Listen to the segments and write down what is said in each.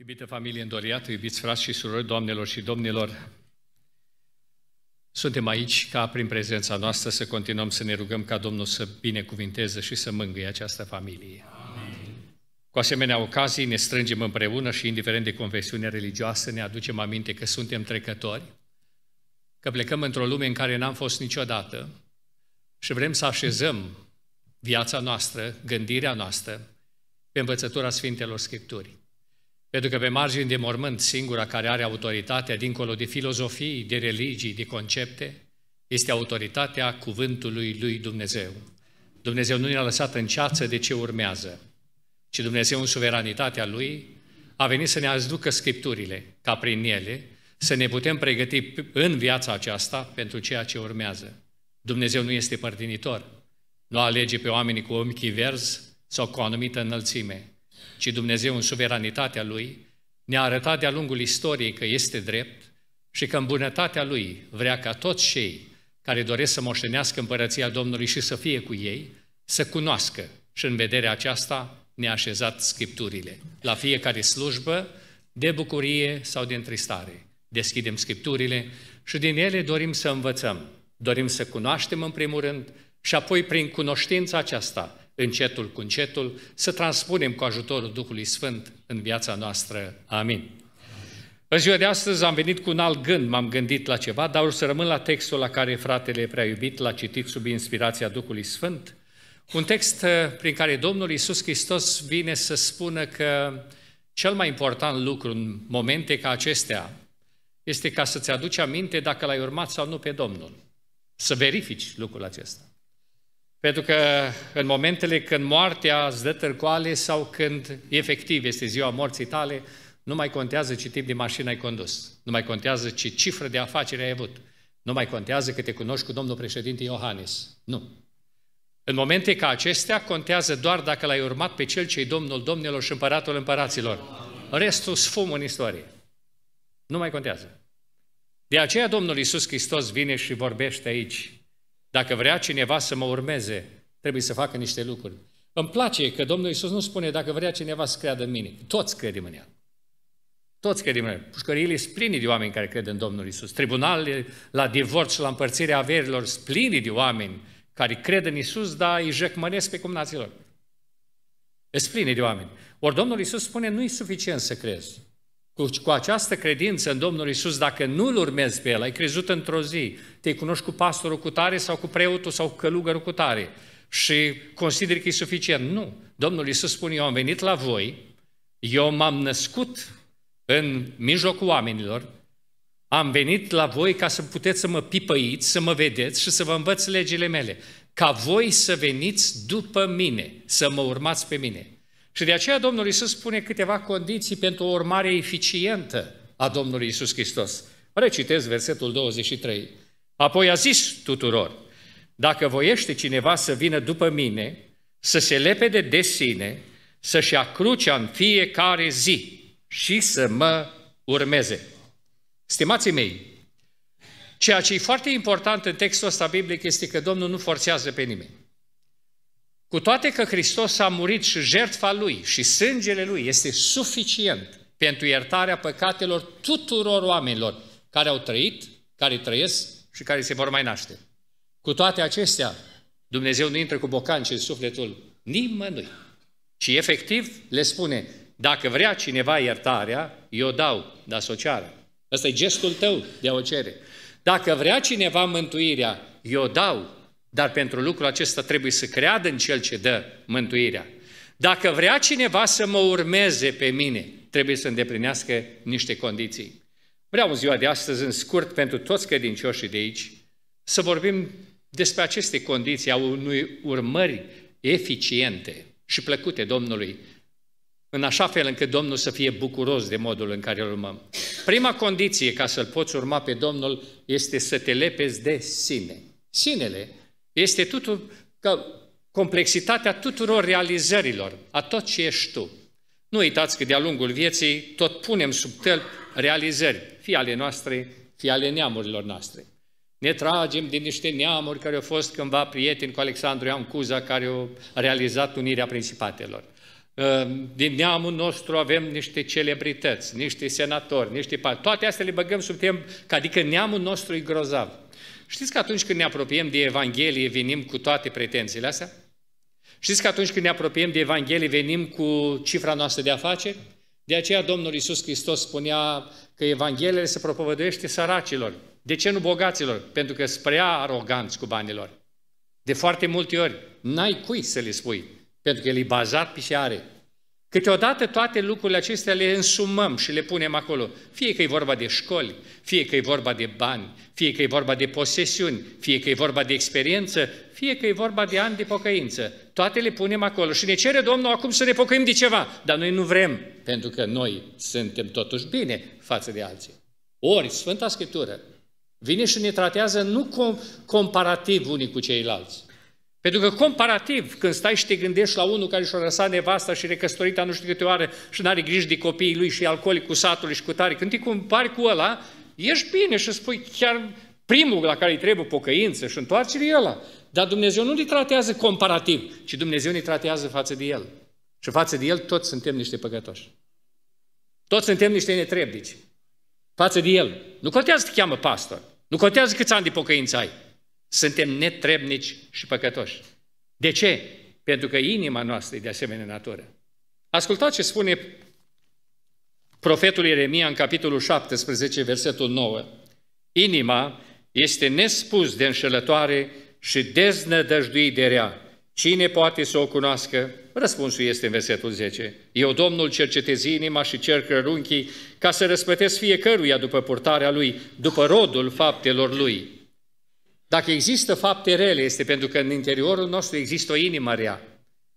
Iubită familie îndoriată, iubiți frați și surori, doamnelor și domnilor, suntem aici ca prin prezența noastră să continuăm să ne rugăm ca Domnul să binecuvinteze și să mângâie această familie. Amin. Cu asemenea ocazii ne strângem împreună și indiferent de confesiune religioasă ne aducem aminte că suntem trecători, că plecăm într-o lume în care n-am fost niciodată și vrem să așezăm viața noastră, gândirea noastră pe învățătura Sfintelor Scripturii. Pentru că pe margini de mormânt, singura care are autoritatea dincolo de filozofii, de religii, de concepte, este autoritatea cuvântului lui Dumnezeu. Dumnezeu nu ne-a lăsat în ceață de ce urmează, ci Dumnezeu în suveranitatea Lui a venit să ne aducă Scripturile, ca prin ele, să ne putem pregăti în viața aceasta pentru ceea ce urmează. Dumnezeu nu este părtinitor, nu alege pe oamenii cu ochi verzi sau cu o anumită înălțime, ci Dumnezeu în suveranitatea Lui ne-a arătat de-a lungul istoriei că este drept și că în bunătatea Lui vrea ca toți cei care doresc să moștenească împărăția Domnului și să fie cu ei, să cunoască și în vederea aceasta ne-a așezat Scripturile. La fiecare slujbă, de bucurie sau de întristare, deschidem Scripturile și din ele dorim să învățăm, dorim să cunoaștem în primul rând și apoi prin cunoștința aceasta încetul cu încetul, să transpunem cu ajutorul Duhului Sfânt în viața noastră. Amin. În ziua de astăzi am venit cu un alt gând, m-am gândit la ceva, dar o să rămân la textul la care fratele prea iubit l-a citit sub inspirația Duhului Sfânt, un text uh, prin care Domnul Iisus Hristos vine să spună că cel mai important lucru în momente ca acestea este ca să-ți aduci aminte dacă l-ai urmat sau nu pe Domnul. Să verifici lucrul acesta. Pentru că în momentele când moartea îți dă târcoale sau când efectiv este ziua morții tale, nu mai contează ce tip de mașină ai condus, nu mai contează ce cifră de afaceri ai avut, nu mai contează că te cunoști cu domnul președinte Iohannis. Nu. În momente ca acestea, contează doar dacă l-ai urmat pe cel ce-i domnul domnilor și împăratul împăraților. Restul sfum în istorie. Nu mai contează. De aceea Domnul Iisus Hristos vine și vorbește aici dacă vrea cineva să mă urmeze, trebuie să facă niște lucruri. Îmi place că Domnul Isus nu spune dacă vrea cineva să creadă în mine. Toți credem în El. Toți credem în El. Pușcăriile sunt de oameni care cred în Domnul Isus. Tribunalele la divorț și la împărțirea averilor sunt de oameni care cred în Isus, dar îi jecmănesc pe cumnaților. Sunt pline de oameni. Ori Domnul Isus spune, nu e suficient să crezi. Cu, cu această credință în Domnul Isus, dacă nu-L urmezi pe El, ai crezut într-o zi, te cunoști cu pastorul cu tare sau cu preotul sau cu călugărul cu tare și consideri că e suficient. Nu. Domnul Isus spune, eu am venit la voi, eu m-am născut în mijlocul oamenilor, am venit la voi ca să puteți să mă pipăiți, să mă vedeți și să vă învăț legile mele, ca voi să veniți după mine, să mă urmați pe mine. Și de aceea Domnul Isus spune câteva condiții pentru o urmare eficientă a Domnului Isus Hristos. Recitez versetul 23. Apoi a zis tuturor, dacă voiește cineva să vină după mine, să se lepede de sine, să-și ia crucea în fiecare zi și să mă urmeze. Stimații mei, ceea ce e foarte important în textul ăsta biblic este că Domnul nu forțează pe nimeni. Cu toate că Hristos a murit și jertfa Lui și sângele Lui este suficient pentru iertarea păcatelor tuturor oamenilor care au trăit, care trăiesc și care se vor mai naște. Cu toate acestea, Dumnezeu nu intră cu bocanci în sufletul nimănui. Și efectiv le spune, dacă vrea cineva iertarea, eu dau asociarea. Da, Ăsta e gestul tău de a o cere. Dacă vrea cineva mântuirea, eu dau dar pentru lucrul acesta trebuie să creadă în Cel ce dă mântuirea. Dacă vrea cineva să mă urmeze pe mine, trebuie să îndeplinească niște condiții. Vreau în ziua de astăzi, în scurt, pentru toți credincioșii de aici, să vorbim despre aceste condiții a unui urmări eficiente și plăcute Domnului, în așa fel încât Domnul să fie bucuros de modul în care îl urmăm. Prima condiție ca să-L poți urma pe Domnul este să te lepezi de sine. Sinele este tutur, că complexitatea tuturor realizărilor, a tot ce ești tu. Nu uitați că de-a lungul vieții tot punem sub tel realizări, fie ale noastre, fie ale neamurilor noastre. Ne tragem din niște neamuri care au fost cândva prieteni cu Alexandru Ioan Cuza, care au realizat unirea principatelor. Ă, din neamul nostru avem niște celebrități, niște senatori, niște... Toate astea le băgăm sub timp, adică neamul nostru e grozav. Știți că atunci când ne apropiem de Evanghelie venim cu toate pretențiile astea? Știți că atunci când ne apropiem de Evanghelie venim cu cifra noastră de afaceri? De aceea Domnul Iisus Hristos spunea că Evanghelia se propovăduiește săracilor. De ce nu bogaților? Pentru că sprea aroganți cu banilor. De foarte multe ori n-ai cui să le spui, pentru că el e bazat pe ce are. Câteodată toate lucrurile acestea le însumăm și le punem acolo. Fie că e vorba de școli, fie că e vorba de bani, fie că e vorba de posesiuni, fie că e vorba de experiență, fie că e vorba de ani de pocăință. Toate le punem acolo și ne cere Domnul acum să ne pocăim de ceva, dar noi nu vrem, pentru că noi suntem totuși bine față de alții. Ori Sfânta Scriptură vine și ne tratează nu comparativ unii cu ceilalți, pentru că comparativ, când stai și te gândești la unul care și-a lăsat nevasta și recăsătorita nu știu câte oară și nu are grijă de copiii lui și alcoolic cu satul și cu tare, când te compari cu ăla, ești bine și spui chiar primul la care îi trebuie pocăință și întoarce l ăla. Dar Dumnezeu nu ne tratează comparativ, ci Dumnezeu ne tratează față de El. Și față de El toți suntem niște păcătoși. Toți suntem niște netrebnici. Față de El. Nu contează că te cheamă pastor. Nu contează câți ani de pocăință ai. Suntem netrebnici și păcătoși. De ce? Pentru că inima noastră e de asemenea natură. Ascultați ce spune profetul Ieremia în capitolul 17, versetul 9. Inima este nespus de înșelătoare și deznădăjduit de rea. Cine poate să o cunoască? Răspunsul este în versetul 10. Eu, Domnul, cercetez inima și cerc rărunchii ca să răspătesc fiecăruia după purtarea lui, după rodul faptelor lui. Dacă există fapte rele, este pentru că în interiorul nostru există o inimă rea.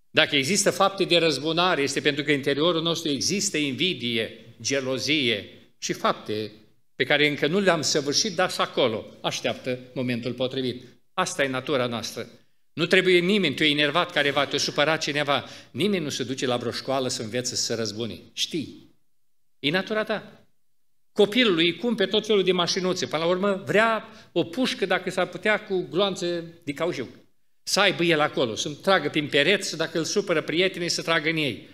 Dacă există fapte de răzbunare, este pentru că în interiorul nostru există invidie, gelozie și fapte pe care încă nu le-am săvârșit, dar și acolo așteaptă momentul potrivit. Asta e natura noastră. Nu trebuie nimeni, tu e enervat careva, te o supărat cineva. Nimeni nu se duce la vreo școală să învețe să se răzbune. Știi. E natura ta copilului îi cumpe tot felul de mașinuțe. Până la urmă vrea o pușcă, dacă s-ar putea, cu gloanțe de cauciuc. Să aibă el acolo, să-mi tragă prin pereți, dacă îl supără prietenii, să tragă în ei.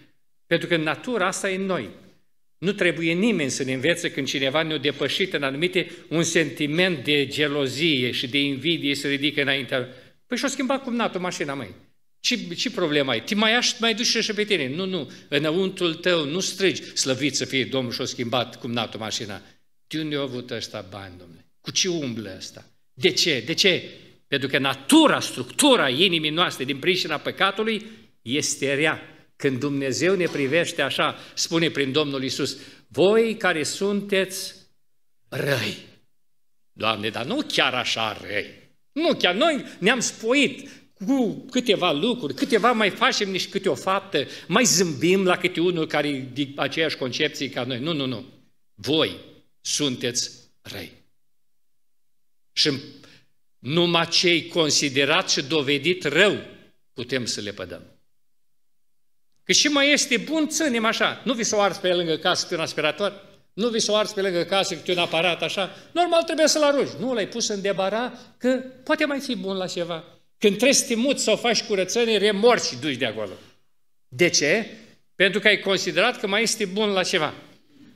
Pentru că natura asta e în noi. Nu trebuie nimeni să ne învețe când cineva ne-a depășit în anumite un sentiment de gelozie și de invidie se ridică înaintea. Păi și-o schimbat natul mașina, măi. Ce, ce problemă ai? Te mai, aș, mai duci și pe tine. Nu, nu, înăuntrul tău nu strigi, slăvit să fie Domnul și-o schimbat cum n mașina. De unde a avut ăsta bani, domnule? Cu ce umblă ăsta? De ce? De ce? Pentru că natura, structura inimii noastre din pricina păcatului este rea. Când Dumnezeu ne privește așa, spune prin Domnul Isus, voi care sunteți răi. Doamne, dar nu chiar așa răi. Nu chiar, noi ne-am spoit cu câteva lucruri, câteva mai facem nici câte o faptă, mai zâmbim la câte unul care e aceeași concepție ca noi. Nu, nu, nu. Voi sunteți răi. Și numai cei considerați și dovedit rău putem să le pădăm. Că și mai este bun, ținem așa. Nu vi s-o ars pe lângă casă cu un aspirator? Nu vi s-o ars pe lângă casă câte un aparat așa? Normal trebuie să-l arunci. Nu l-ai pus în debara că poate mai fi bun la ceva. Când trebuie să te muți sau faci curățenie, remorci și duci de acolo. De ce? Pentru că ai considerat că mai este bun la ceva.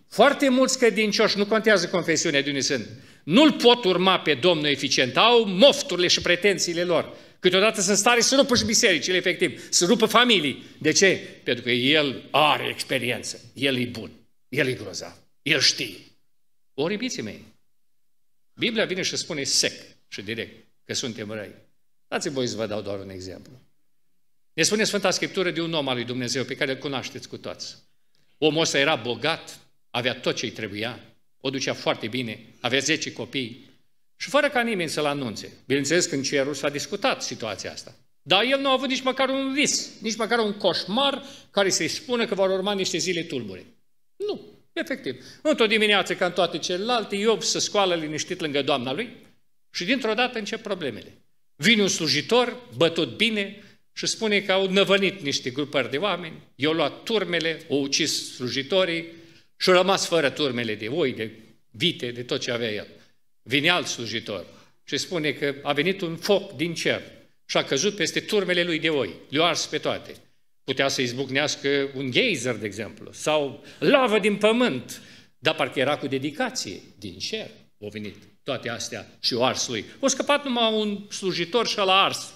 Foarte mulți credincioși, nu contează confesiunea de unde sunt, nu-L pot urma pe Domnul eficient, au mofturile și pretențiile lor. Câteodată sunt stare să rupă și bisericile, efectiv, să rupă familii. De ce? Pentru că el are experiență, el e bun, el e grozav, el știe. Ori, mei, Biblia vine și spune sec și direct că suntem răi. Dați-mi voi să vă dau doar un exemplu. Ne spune Sfânta Scriptură de un om al lui Dumnezeu pe care îl cunoașteți cu toți. Omul ăsta era bogat, avea tot ce-i trebuia, o ducea foarte bine, avea 10 copii și fără ca nimeni să-l anunțe. Bineînțeles că în cerul s-a discutat situația asta. Dar el nu a avut nici măcar un vis, nici măcar un coșmar care să-i spună că vor urma niște zile tulbure. Nu, efectiv. Într-o dimineață, ca în toate celelalte, Iob să scoală liniștit lângă doamna lui și dintr-o dată încep problemele. Vine un slujitor, bătut bine, și spune că au năvănit niște grupări de oameni, i-au luat turmele, au ucis slujitorii și au rămas fără turmele de oi, de vite, de tot ce avea el. Vine alt slujitor și spune că a venit un foc din cer și a căzut peste turmele lui de oi, le-au ars pe toate. Putea să izbucnească un geyser, de exemplu, sau lavă din pământ, dar parcă era cu dedicație, din cer, o venit toate astea și o ars lui. O scăpat numai un slujitor și l-a ars.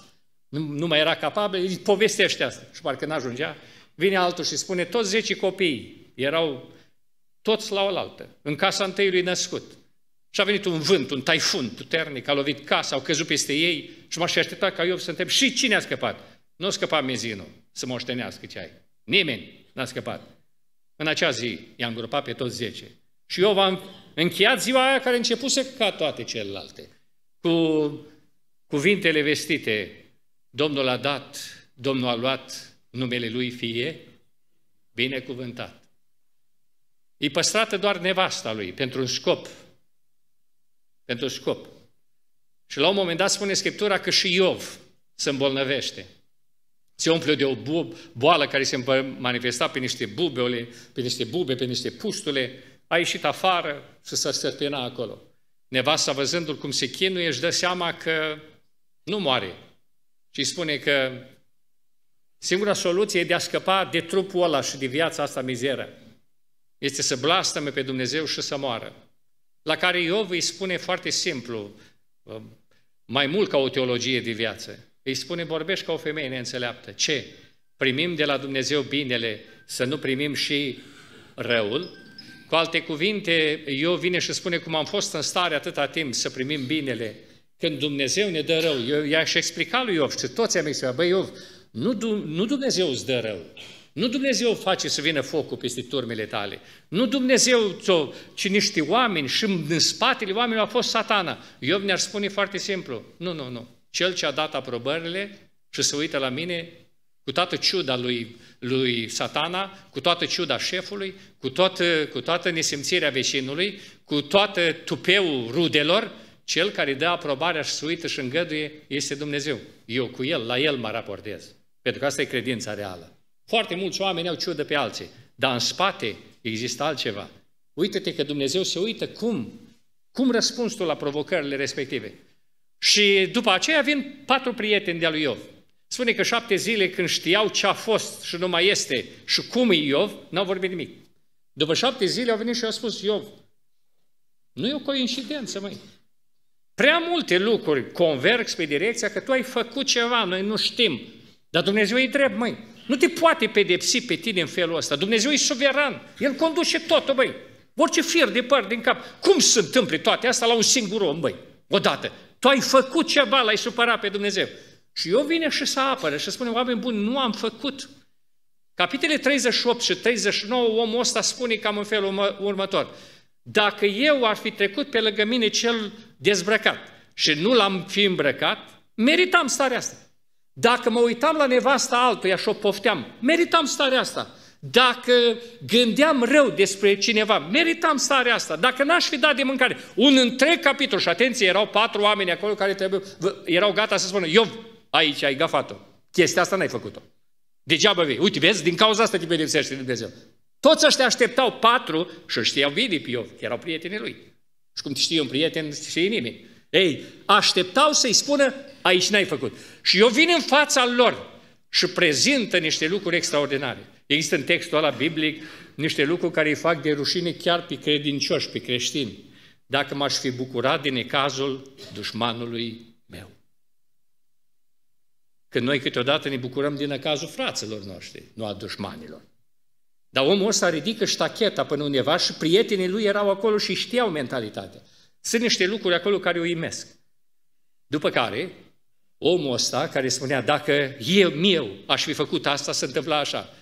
Nu, nu mai era capabil, îi povestește asta. Și parcă n-ajungea, vine altul și spune, toți zece copii erau toți la oaltă, în casa lui născut. Și a venit un vânt, un taifun puternic, a lovit casa, au căzut peste ei și m-aș aștepta ca eu să întreb, și cine a scăpat? Nu a scăpat mezinul să moștenească ce ai. Nimeni n-a scăpat. În acea zi i a îngropat pe toți zece. Și eu v-am Încheiat ziua aia care începuse ca toate celelalte. Cu cuvintele vestite, Domnul a dat, Domnul a luat, numele Lui fie binecuvântat. E păstrată doar nevasta Lui pentru un scop. Pentru un scop. Și la un moment dat spune Scriptura că și Iov se îmbolnăvește. Se umple de o boală care se manifesta pe niște bubele, pe niște bube, pe niște pustule, a ieșit afară și s-a stăpâna acolo. Nevasta, văzându-l cum se chinuie, își dă seama că nu moare. Și spune că singura soluție de a scăpa de trupul ăla și de viața asta mizeră este să blastăme pe Dumnezeu și să moară. La care Iov îi spune foarte simplu, um, mai mult ca o teologie de viață. Îi spune, vorbești ca o femeie neînțeleaptă. Ce? Primim de la Dumnezeu binele, să nu primim și răul? Cu alte cuvinte, eu vine și spune cum am fost în stare atâta timp să primim binele, când Dumnezeu ne dă rău. Eu i-aș explica lui Iov și toți am explicat, băi Iov, nu, nu Dumnezeu îți dă rău, nu Dumnezeu face să vină focul peste turmele tale. Nu Dumnezeu, ci niște oameni și în spatele oamenilor a fost satana. Iov ne-ar spune foarte simplu, nu, nu, nu. Cel ce a dat aprobările și se uită la mine, cu toată ciuda lui, lui satana, cu toată ciuda șefului, cu toată, cu toată nesimțirea vecinului, cu toată tupeul rudelor, cel care dă aprobarea și suită și îngăduie este Dumnezeu. Eu cu el, la el mă raportez. Pentru că asta e credința reală. Foarte mulți oameni au ciudă pe alții, dar în spate există altceva. Uită-te că Dumnezeu se uită cum, cum răspunzi tu la provocările respective. Și după aceea vin patru prieteni de-a lui Iov. Spune că șapte zile când știau ce a fost și nu mai este și cum e Iov, n-au vorbit nimic. După șapte zile au venit și au spus Iov, nu e o coincidență, măi. Prea multe lucruri converg spre direcția că tu ai făcut ceva, noi nu știm. Dar Dumnezeu îi drept, măi. Nu te poate pedepsi pe tine în felul ăsta. Dumnezeu e suveran. El conduce tot, băi. Orice fir de păr din cap. Cum se întâmplă toate astea la un singur om, băi? Odată. Tu ai făcut ceva, l-ai supărat pe Dumnezeu. Și eu vine și să apără și spune, oameni buni, nu am făcut. Capitele 38 și 39, omul ăsta spune cam în felul următor. Dacă eu ar fi trecut pe lângă mine cel dezbrăcat și nu l-am fi îmbrăcat, meritam starea asta. Dacă mă uitam la nevasta altuia și o pofteam, meritam starea asta. Dacă gândeam rău despre cineva, meritam starea asta. Dacă n-aș fi dat de mâncare, un întreg capitol, și atenție, erau patru oameni acolo care trebuie, erau gata să spună, „Eu” Aici ai gafat-o. Chestia asta n-ai făcut-o. Degeaba vei. Uite, vezi, din cauza asta te pedepsește Dumnezeu. Toți ăștia așteptau patru și știau bine pe Iov, că erau prietenii lui. Și cum știe un prieten, știe nimeni. Ei, așteptau să-i spună, aici n-ai făcut. Și eu vin în fața lor și prezintă niște lucruri extraordinare. Există în textul ăla biblic niște lucruri care îi fac de rușine chiar pe credincioși, pe creștini. Dacă m-aș fi bucurat din cazul dușmanului Că noi câteodată ne bucurăm din acazul fraților noștri, nu a dușmanilor. Dar omul ăsta ridică ștacheta până undeva și prietenii lui erau acolo și știau mentalitatea. Sunt niște lucruri acolo care o imesc. După care, omul ăsta care spunea, dacă eu, eu aș fi făcut asta, se întâmpla așa.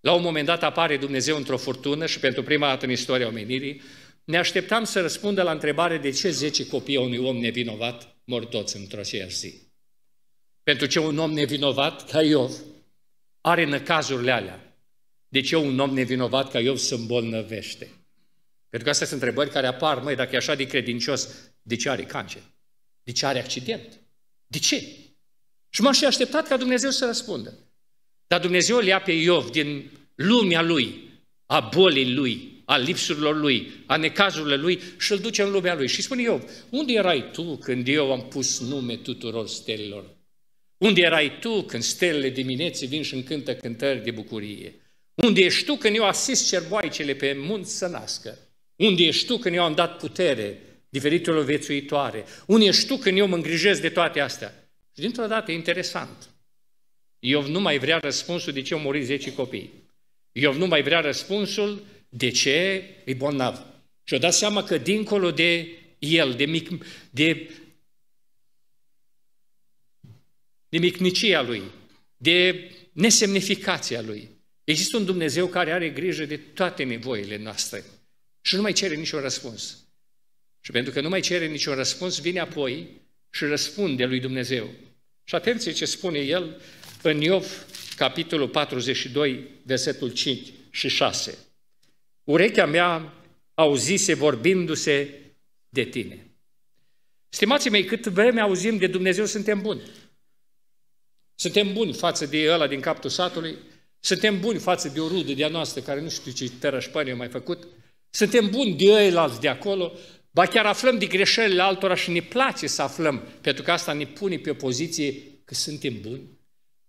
La un moment dat apare Dumnezeu într-o furtună și pentru prima dată în istoria omenirii, ne așteptam să răspundă la întrebare de ce 10 copii unui om nevinovat mor toți într-o aceeași zi. Pentru ce un om nevinovat ca Iov are năcazurile alea? De ce un om nevinovat ca Iov se îmbolnăvește? Pentru că astea sunt întrebări care apar, măi, dacă e așa de credincios, de ce are cancer? De ce are accident? De ce? Și m-aș fi așteptat ca Dumnezeu să răspundă. Dar Dumnezeu îl ia pe Iov din lumea lui, a bolii lui, a lipsurilor lui, a necazurilor lui și îl duce în lumea lui. Și spune Iov, unde erai tu când eu am pus nume tuturor stelilor? Unde erai tu când stelele dimineții vin și încântă cântări de bucurie? Unde ești tu când eu asist cerboaicele pe munți să nască? Unde ești tu când eu am dat putere diferitelor viețuitoare? Unde ești tu când eu mă îngrijesc de toate astea? Și dintr-o dată e interesant. Eu nu mai vrea răspunsul de ce au murit 10 copii. Eu nu mai vrea răspunsul de ce e bolnav. Și-o dat seama că dincolo de el, de, mic, de de micnicia lui, de nesemnificația lui. Există un Dumnezeu care are grijă de toate nevoile noastre și nu mai cere niciun răspuns. Și pentru că nu mai cere niciun răspuns, vine apoi și răspunde lui Dumnezeu. Și atenție ce spune el în Iov, capitolul 42, versetul 5 și 6. Urechea mea auzise vorbindu-se de tine. Stimații mei, cât vreme auzim de Dumnezeu, suntem buni. Suntem buni față de ăla din capul satului, suntem buni față de o rudă de-a noastră care nu știu ce tărășpani a mai făcut, suntem buni de ăilalți de acolo, ba chiar aflăm de greșelile altora și ne place să aflăm, pentru că asta ne pune pe o poziție că suntem buni.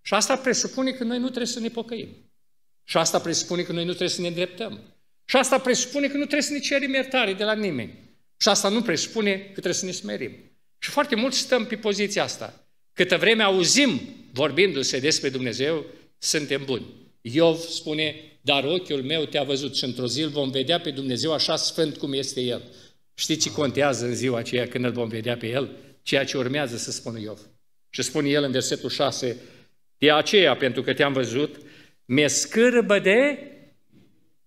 Și asta presupune că noi nu trebuie să ne pocăim. Și asta presupune că noi nu trebuie să ne îndreptăm. Și asta presupune că nu trebuie să ne cerim iertare de la nimeni. Și asta nu presupune că trebuie să ne smerim. Și foarte mult stăm pe poziția asta. Câtă vreme auzim vorbindu-se despre Dumnezeu, suntem buni. Iov spune, dar ochiul meu te-a văzut și într-o zi vom vedea pe Dumnezeu așa sfânt cum este El. Știți ce contează în ziua aceea când îl vom vedea pe El? Ceea ce urmează să spună Iov. Și spune el în versetul 6, de aceea, pentru că te-am văzut, mi-e scârbă de...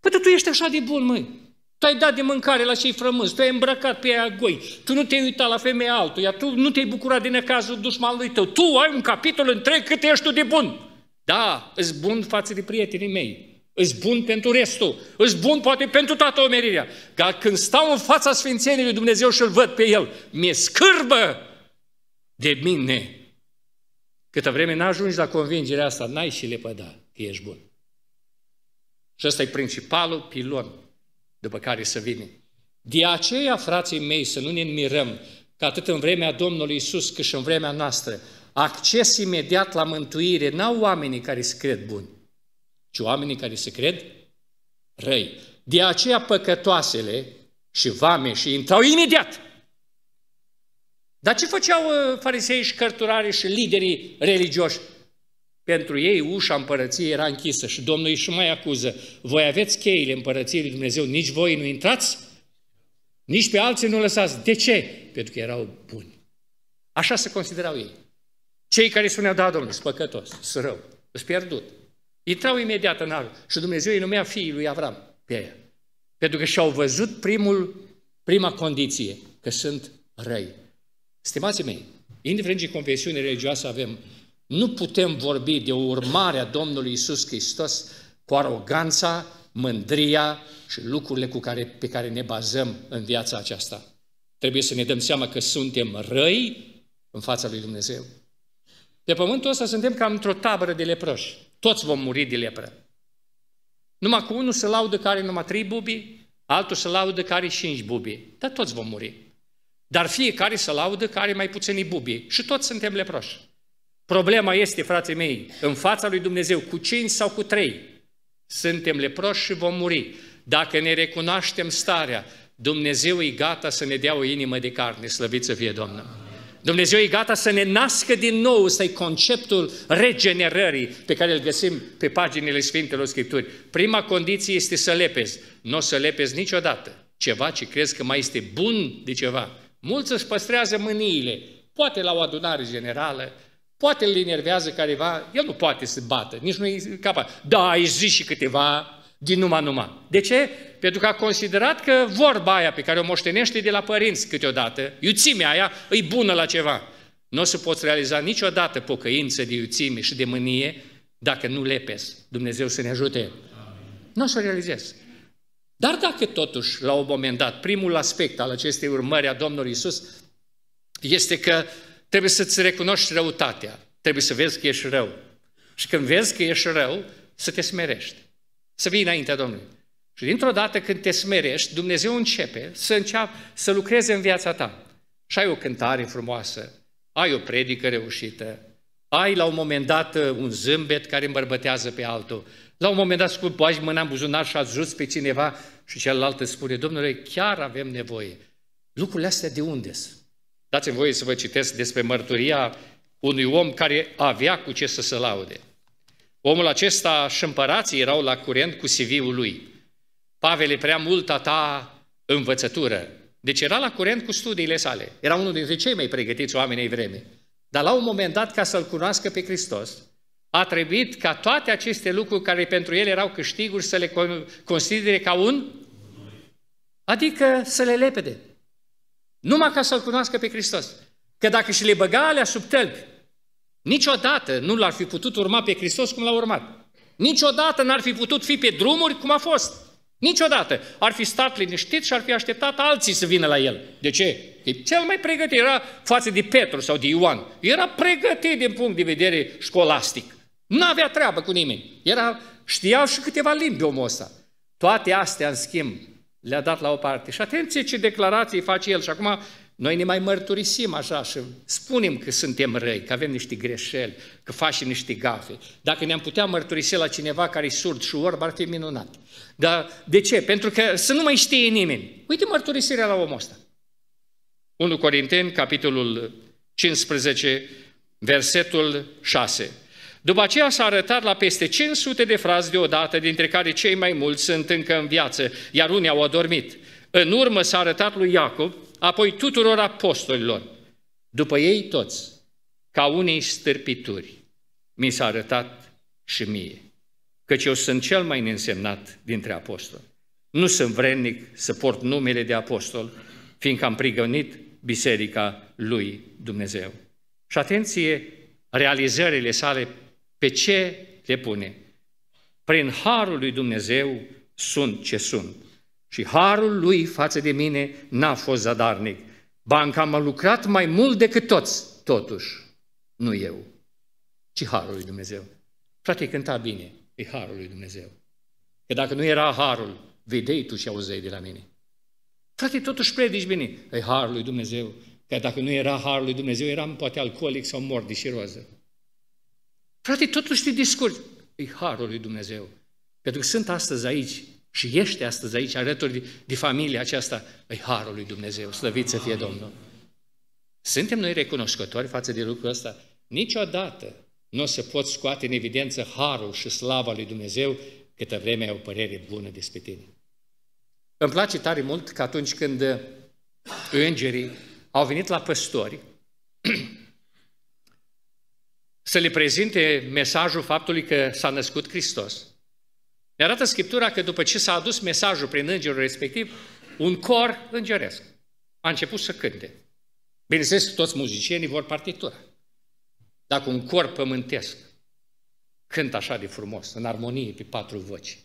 Păi tu ești așa de bun, măi. Tu ai dat de mâncare la cei frămânți, tu ai îmbrăcat pe ea goi, tu nu te-ai uitat la femeia altuia, tu nu te-ai bucurat din necazul dușmanului tău, tu ai un capitol întreg cât ești tu de bun. Da, îți bun față de prietenii mei, îți bun pentru restul, îți bun poate pentru toată omenirea. Dar când stau în fața Sfințeniei lui Dumnezeu și îl văd pe el, mi-e scârbă de mine. Câtă vreme n-ajungi la convingerea asta, n-ai și lepăda că ești bun. Și ăsta e principalul pilon după care să vină. De aceea, frații mei, să nu ne mirăm că atât în vremea Domnului Isus, cât și în vremea noastră, acces imediat la mântuire n-au oamenii care se cred buni, ci oamenii care se cred răi. De aceea păcătoasele și vame și intrau imediat. Dar ce făceau uh, farisei și cărturarii și liderii religioși? Pentru ei ușa împărăției era închisă și Domnul și mai acuză, voi aveți cheile împărăției lui Dumnezeu, nici voi nu intrați, nici pe alții nu lăsați. De ce? Pentru că erau buni. Așa se considerau ei. Cei care spuneau, da, Domnul, sunt păcătos, sunt rău, sunt pierdut. Intrau imediat în arul și Dumnezeu îi numea fiii lui Avram pe aia. Pentru că și-au văzut primul, prima condiție, că sunt răi. Stimații mei, indiferent ce confesiune religioasă avem, nu putem vorbi de urmarea Domnului Isus Hristos cu aroganța, mândria și lucrurile cu care, pe care ne bazăm în viața aceasta. Trebuie să ne dăm seama că suntem răi în fața lui Dumnezeu. Pe pământul ăsta suntem ca într-o tabără de leproși. Toți vom muri de lepră. Numai cu unul se laudă care numai trei bubi, altul se laudă care cinci bubi. Dar toți vom muri. Dar fiecare se laudă care mai puțini bubi. Și toți suntem leproși. Problema este, frații mei, în fața lui Dumnezeu, cu cinci sau cu trei, suntem leproși și vom muri. Dacă ne recunoaștem starea, Dumnezeu e gata să ne dea o inimă de carne, slăvit să fie Domnul. Dumnezeu e gata să ne nască din nou, ăsta e conceptul regenerării pe care îl găsim pe paginile Sfintelor Scripturi. Prima condiție este să lepezi. Nu o să lepezi niciodată ceva ce crezi că mai este bun de ceva. Mulți își păstrează mâniile, poate la o adunare generală, Poate îl enervează careva, el nu poate să bată, nici nu e capă. Da, ai zis și câteva din numai numai. De ce? Pentru că a considerat că vorba aia pe care o moștenește de la părinți câteodată, iuțimea aia, îi bună la ceva. Nu o să poți realiza niciodată pocăință de iuțime și de mânie dacă nu lepes. Dumnezeu să ne ajute. Nu o să o realizezi. Dar dacă totuși, la un moment dat, primul aspect al acestei urmări a Domnului Isus este că Trebuie să-ți recunoști răutatea. Trebuie să vezi că ești rău. Și când vezi că ești rău, să te smerești. Să vii înaintea Domnului. Și dintr-o dată când te smerești, Dumnezeu începe să, înceapă, să lucreze în viața ta. Și ai o cântare frumoasă, ai o predică reușită, ai la un moment dat uh, un zâmbet care îmbărbătează pe altul. La un moment dat spui, bagi mâna în buzunar și ajuți pe cineva și celălalt îți spune, domnule, chiar avem nevoie. Lucrurile astea de unde sunt? Dați-mi voie să vă citesc despre mărturia unui om care avea cu ce să se laude. Omul acesta și împărații erau la curent cu CV-ul lui. Pavel e prea multa ta învățătură. Deci era la curent cu studiile sale. Era unul dintre cei mai pregătiți oameni ai Dar la un moment dat, ca să-L cunoască pe Hristos, a trebuit ca toate aceste lucruri care pentru el erau câștiguri să le considere ca un... Adică să le lepede. Numai ca să-L cunoască pe Hristos. Că dacă și le băga alea sub tălpi, niciodată nu l-ar fi putut urma pe Hristos cum l-a urmat. Niciodată n-ar fi putut fi pe drumuri cum a fost. Niciodată. Ar fi stat liniștit și ar fi așteptat alții să vină la el. De ce? E cel mai pregătit era față de Petru sau de Ioan. Era pregătit din punct de vedere școlastic. Nu avea treabă cu nimeni. Era, știau și câteva limbi omul ăsta. Toate astea, în schimb, le-a dat la o parte. Și atenție ce declarații face el. Și acum noi ne mai mărturisim așa și spunem că suntem răi, că avem niște greșeli, că facem niște gafe. Dacă ne-am putea mărturisi la cineva care e surd și orb, ar fi minunat. Dar de ce? Pentru că să nu mai știe nimeni. Uite mărturisirea la omul ăsta. 1 Corinteni, capitolul 15, versetul 6. După aceea s-a arătat la peste 500 de frați deodată, dintre care cei mai mulți sunt încă în viață, iar unii au adormit. În urmă s-a arătat lui Iacob, apoi tuturor apostolilor. După ei toți, ca unei stârpituri, mi s-a arătat și mie, căci eu sunt cel mai neînsemnat dintre apostoli. Nu sunt vrednic să port numele de apostol, fiindcă am prigănit biserica lui Dumnezeu. Și atenție, realizările sale pe ce le pune? Prin harul lui Dumnezeu sunt ce sunt. Și harul lui față de mine n-a fost zadarnic. Banca m-a lucrat mai mult decât toți, totuși, nu eu, ci harul lui Dumnezeu. Frate, cânta bine, e harul lui Dumnezeu. Că dacă nu era harul, vedei tu și auzei de la mine. Frate, totuși predici bine, e harul lui Dumnezeu. Că dacă nu era harul lui Dumnezeu, eram poate alcoolic sau mor de șiroză. Frate, totuși te descurci. E harul lui Dumnezeu. Pentru că sunt astăzi aici și ești astăzi aici alături de, de familia aceasta, e harul lui Dumnezeu. Slăvit să fie Domnul. Suntem noi recunoscători față de lucrul ăsta? Niciodată nu o să poți scoate în evidență harul și slava lui Dumnezeu câtă vreme ai o părere bună despre tine. Îmi place tare mult că atunci când îngerii au venit la păstori să le prezinte mesajul faptului că s-a născut Hristos. Ne arată Scriptura că după ce s-a adus mesajul prin îngerul respectiv, un cor îngeresc a început să cânte. Bineînțeles, toți muzicienii vor partitura. Dacă un cor pământesc cântă așa de frumos, în armonie, pe patru voci,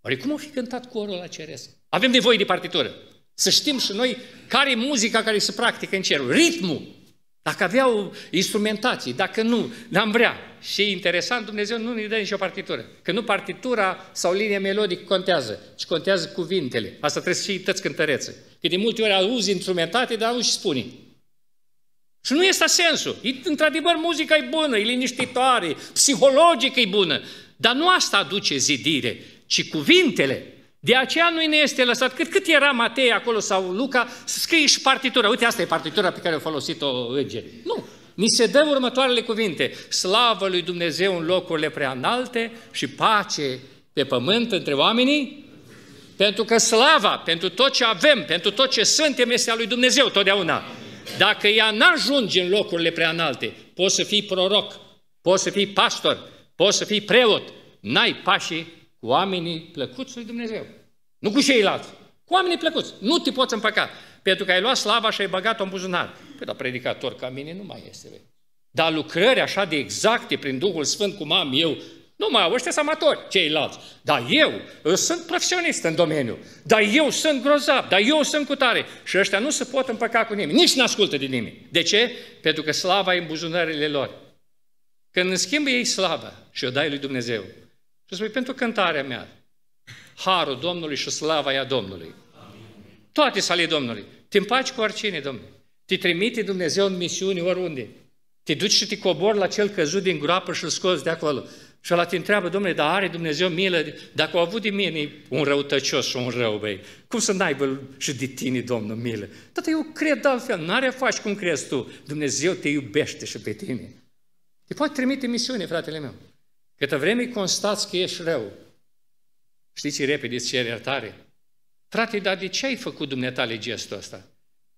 oare cum o fi cântat corul la ceresc? Avem nevoie de partitură. Să știm și noi care e muzica care se practică în cerul. ritmul dacă aveau instrumentații, dacă nu, n-am vrea. Și interesant, Dumnezeu nu ne dă nicio partitură. Că nu partitura sau linia melodică contează, ci contează cuvintele. Asta trebuie să fie tăți cântărețe. Că de multe ori auzi instrumentate, dar nu și spune. Și nu este sensul. într-adevăr, muzica e bună, e liniștitoare, psihologic e bună, dar nu asta aduce zidire, ci cuvintele. De aceea nu ne este lăsat, cât, cât era Matei acolo sau Luca, să scrie și partitura. Uite, asta e partitura pe care a folosit-o înger. Nu, ni se dă următoarele cuvinte. Slavă lui Dumnezeu în locurile prea înalte și pace pe pământ între oamenii, pentru că slava, pentru tot ce avem, pentru tot ce suntem, este a lui Dumnezeu totdeauna. Dacă ea n-ajunge în locurile prea înalte, poți să fii proroc, poți să fii pastor, poți să fii preot, n-ai pașii cu oamenii plăcuți lui Dumnezeu. Nu cu ceilalți, cu oamenii plăcuți. Nu te poți împăca, pentru că ai luat slava și ai băgat-o în buzunar. Păi, dar predicator ca mine nu mai este. Bă. Dar lucrări așa de exacte prin Duhul Sfânt cum am eu, nu mai au ăștia sunt amatori, ceilalți. Dar eu, eu sunt profesionist în domeniu, dar eu sunt grozav, dar eu sunt cu tare. Și ăștia nu se pot împăca cu nimeni, nici nu ascultă de nimeni. De ce? Pentru că slava e în buzunarele lor. Când îmi schimbă ei slava și o dai lui Dumnezeu, și spui, pentru cântarea mea, harul Domnului și slava ea Domnului. Amin. Toate sale Domnului. Te împaci cu oricine, Domnule. Te trimite Dumnezeu în misiuni oriunde. Te duci și te cobori la cel căzut din groapă și îl scoți de acolo. Și la te întreabă, domnule, dar are Dumnezeu milă? Dacă au avut de mine un răutăcios și un rău, băi, cum să n-aibă și de tine, Domnul, milă? Tată, eu cred altfel, n-are faci cum crezi tu. Dumnezeu te iubește și pe tine. Te poate trimite misiune, fratele meu. Câte vreme constați că ești rău, știți repede îți ceri iertare. Frate, dar de ce ai făcut dumneatale gestul ăsta?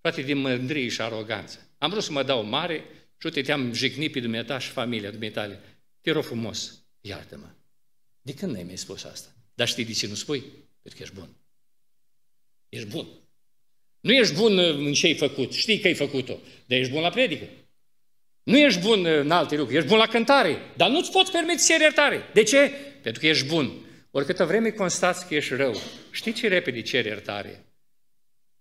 Frate, din mândrie și aroganță. Am vrut să mă dau mare și uite, te-am jignit pe dumneata și familia dumneatale. Te rog frumos, iartă-mă. De când n-ai mai spus asta? Dar știi de ce nu spui? Pentru că ești bun. Ești bun. Nu ești bun în ce ai făcut, știi că ai făcut-o, dar ești bun la predică. Nu ești bun în alte lucruri, ești bun la cântare, dar nu-ți poți permite să iertare. De ce? Pentru că ești bun. Oricâtă vreme constați că ești rău, știi ce repede ceri iertare.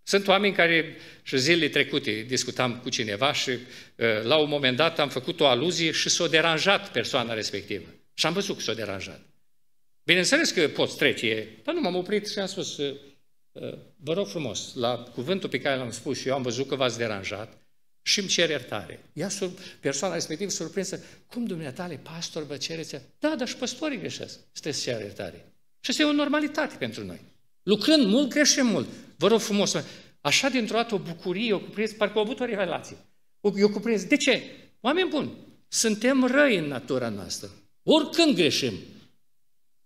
Sunt oameni care, și zilele trecute discutam cu cineva și uh, la un moment dat am făcut o aluzie și s-a deranjat persoana respectivă. Și am văzut că s-a deranjat. Bineînțeles că poți trece, dar nu m-am oprit și am spus, uh, uh, vă rog frumos, la cuvântul pe care l-am spus și eu am văzut că v-ați deranjat, și îmi cer iertare. Ea, persoana respectivă, surprinsă, cum dumneatale, pastor, vă cereți? Da, dar și păstorii greșesc, sunteți cer iertare. Și este o normalitate pentru noi. Lucrând mult, greșim mult. Vă rog frumos, așa dintr-o dată o bucurie, o cuprins, parcă o avut o revelație. Eu cuprins. De ce? Oameni buni, suntem răi în natura noastră. Oricând greșim.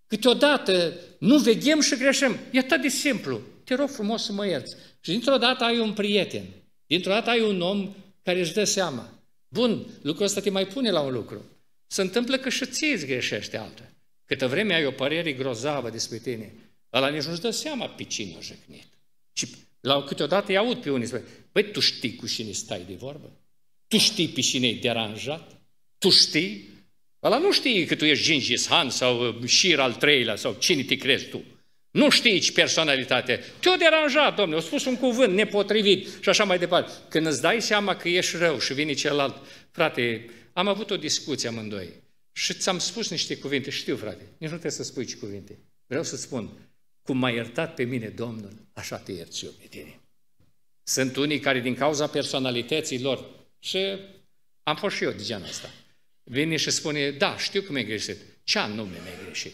Câteodată nu vedem și greșim. E atât de simplu. Te rog frumos să mă ierți. Și dintr-o dată ai un prieten. Dintr-o dată ai un om care își dă seama. Bun, lucrul ăsta te mai pune la un lucru. Se întâmplă că și ție îți greșește altă. Câtă vreme ai o părere grozavă despre tine, ăla nici nu-și dă seama pe cine a jăcnit. Și la câteodată îi aud pe unii spune, băi, tu știi cu cine stai de vorbă? Tu știi pe cine e deranjat? Tu știi? Ăla nu știe că tu ești Gingis Han sau uh, Shir al treilea sau cine te crezi tu. Nu știi ce personalitate. Te-o deranjat, domnule, au spus un cuvânt nepotrivit și așa mai departe. Când îți dai seama că ești rău și vine celălalt, frate, am avut o discuție amândoi și ți-am spus niște cuvinte, știu, frate, nici nu trebuie să spui ce cuvinte. Vreau să spun, cum m-a iertat pe mine Domnul, așa te iert și eu pe tine. Sunt unii care din cauza personalității lor, și am fost și eu de genul ăsta, vine și spune, da, știu că mi greșit. Ce anume mi-ai greșit?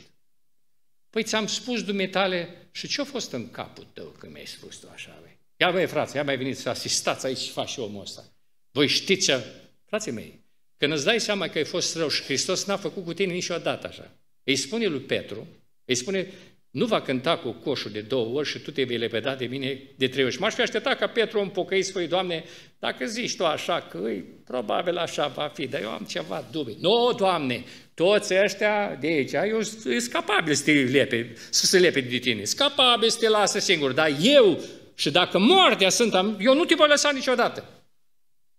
Păi ți-am spus dumneitale și ce-a fost în capul tău când mi-ai spus tu așa? Băi? Ia băi, frate, ia mai veniți să asistați aici și faci și omul ăsta. Voi știți ce... Frații mei, când îți dai seama că ai fost rău și Hristos n-a făcut cu tine niciodată așa, îi spune lui Petru, îi spune, nu va cânta cu coșul de două ori și tu te vei lepeda de mine de trei ori. Și m-aș fi așteptat ca Petru îmi pocăi să Doamne, dacă zici tu așa că îi, probabil așa va fi, dar eu am ceva dubii. Nu, Doamne, toți ăștia de aici, eu sunt capabil să te lepe, să se lepe de tine, sunt capabil să te lasă singur, dar eu și dacă moartea sunt, eu nu te voi lăsa niciodată.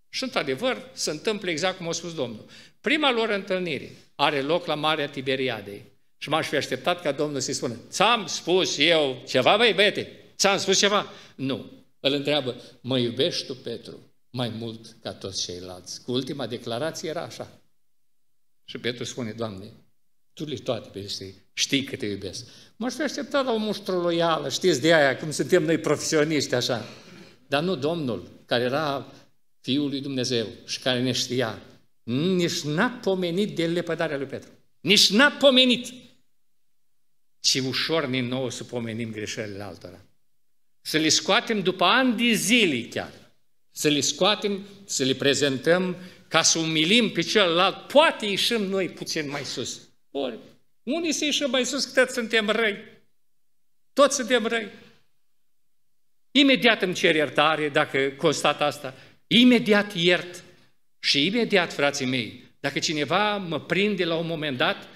Și într-adevăr se întâmplă exact cum a spus Domnul. Prima lor întâlnire are loc la Marea Tiberiadei. Și m-aș fi așteptat ca Domnul să-i spună, ți-am spus eu ceva, băi băiete, ți-am spus ceva? Nu. Îl întreabă, mă iubești tu, Petru, mai mult ca toți ceilalți. Cu ultima declarație era așa. Și Petru spune, Doamne, tu le toate pe știi, știi că te iubesc. M-aș fi așteptat la o loială, știți de aia, cum suntem noi profesioniști, așa. Dar nu Domnul, care era Fiul lui Dumnezeu și care ne știa, nici n-a pomenit de lepădarea lui Petru. Nici n-a pomenit. Ci ușor din nou să pomenim greșelile altora. Să le scoatem după ani de zile chiar. Să le scoatem, să le prezentăm ca să umilim pe celălalt. Poate ieșim noi puțin mai sus. Ori, unii se ieșim mai sus că suntem răi. Toți suntem răi. Imediat îmi cer iertare dacă constat asta. Imediat iert. Și imediat, frații mei, dacă cineva mă prinde la un moment dat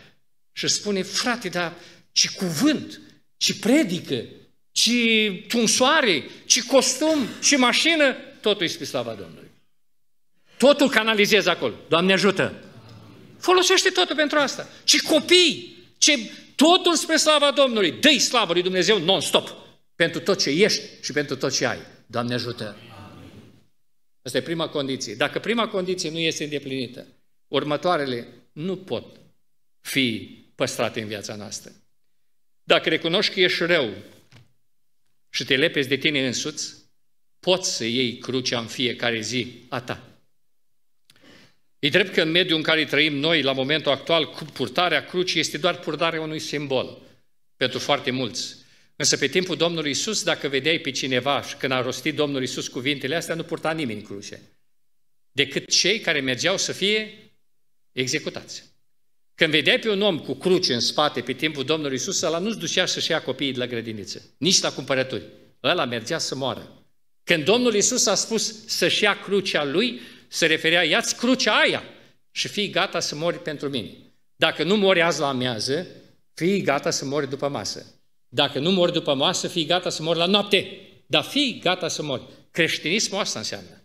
și spune, frate, dar ci cuvânt, ci predică, ci tunsoare, ci costum, ci mașină, totul este slava Domnului. Totul canalizezi acolo. Doamne ajută! Folosește totul pentru asta. Ci copii, ci totul spre slava Domnului. Dă-i slavă lui Dumnezeu non-stop. Pentru tot ce ești și pentru tot ce ai. Doamne ajută! Asta e prima condiție. Dacă prima condiție nu este îndeplinită, următoarele nu pot fi păstrate în viața noastră. Dacă recunoști că ești rău și te lepezi de tine însuți, poți să iei crucea în fiecare zi a ta. E drept că în mediul în care trăim noi, la momentul actual, purtarea crucii este doar purtarea unui simbol pentru foarte mulți. Însă pe timpul Domnului Isus, dacă vedeai pe cineva și când a rostit Domnul Isus cuvintele astea, nu purta nimeni cruce, decât cei care mergeau să fie executați. Când vedeai pe un om cu cruce în spate pe timpul Domnului Isus, ăla nu-ți ducea să-și ia copiii de la grădiniță, nici la cumpărături. Ăla mergea să moară. Când Domnul Isus a spus să-și ia crucea lui, se referea, ia-ți crucea aia și fii gata să mori pentru mine. Dacă nu mori azi la amiază, fii gata să mori după masă. Dacă nu mori după masă, fii gata să mori la noapte. Dar fii gata să mori. Creștinismul asta înseamnă.